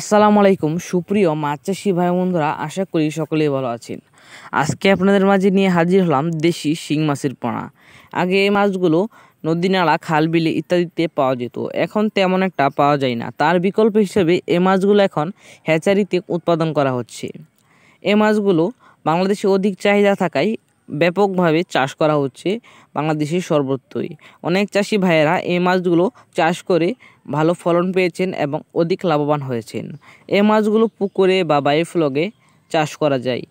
আসসালামু আলাইকুম সুপ্রিয় মাছ চাষি ভাই বন্ধুরা আশা করি সকলেই ভালো আছেন আজকে আপনাদের মাঝে নিয়ে হাজির হলাম দেশি শিং মাছের পোনা আগে এই মাছগুলো নদী নালা খাল বিলে ইত্যাদিতে পাওয়া যেত এখন তেমন একটা পাওয়া যায় না তার বিকল্প হিসেবে এ মাছগুলো এখন হ্যাচারিতে উৎপাদন করা হচ্ছে এ মাছগুলো বাংলাদেশে অধিক চাহিদা থাকায় ব্যাপকভাবে চাষ করা হচ্ছে বাংলাদেশের সর্বত্রই অনেক চাষি ভাইয়েরা এই মাছগুলো চাষ করে ভালো ফলন পেয়েছেন এবং অধিক লাভবান হয়েছেন এই মাছগুলো পুকুরে বা বায়োফ্লগে চাষ করা যায়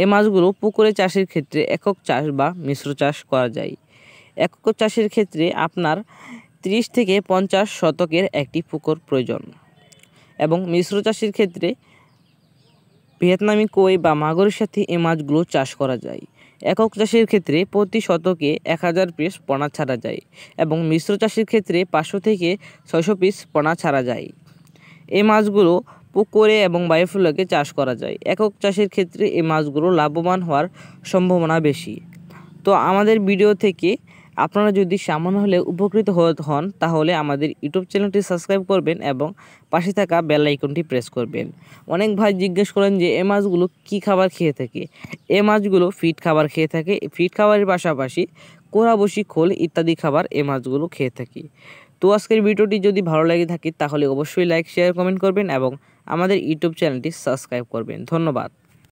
এই মাছগুলো পুকুরে চাষের ক্ষেত্রে একক চাষ বা মিশ্র চাষ করা যায় একক চাষের ক্ষেত্রে আপনার 30 থেকে পঞ্চাশ শতকের একটি পুকুর প্রয়োজন এবং মিশ্র চাষের ক্ষেত্রে ভিয়েতনামি কই বা মাগুরের সাথে এ মাছগুলো চাষ করা যায় একক চাষের ক্ষেত্রে প্রতি শতকে এক হাজার পিস পোনা ছাড়া যায় এবং মিশ্র চাষের ক্ষেত্রে পাঁচশো থেকে ছয়শো পিস পোনা ছাড়া যায় এই মাছগুলো পুকুরে এবং বায়ুফুলকে চাষ করা যায় একক চাষের ক্ষেত্রে এই মাছগুলো লাভবান হওয়ার সম্ভাবনা বেশি তো আমাদের ভিডিও থেকে আপনারা যদি সামান্য হলে উপকৃত হন তাহলে আমাদের ইউটিউব চ্যানেলটি সাবস্ক্রাইব করবেন এবং পাশে থাকা বেল আইকনটি প্রেস করবেন অনেক ভাই জিজ্ঞেস করেন যে এ মাছগুলো কি খাবার খেয়ে থাকে এ মাছগুলো ফিট খাবার খেয়ে থাকে ফিট খাবারের পাশাপাশি কোরাবসি খোল ইত্যাদি খাবার এ মাছগুলো খেয়ে থাকি তো আজকের ভিডিওটি যদি ভালো লাগে থাকে তাহলে অবশ্যই লাইক শেয়ার কমেন্ট করবেন এবং আমাদের ইউটিউব চ্যানেলটি সাবস্ক্রাইব করবেন ধন্যবাদ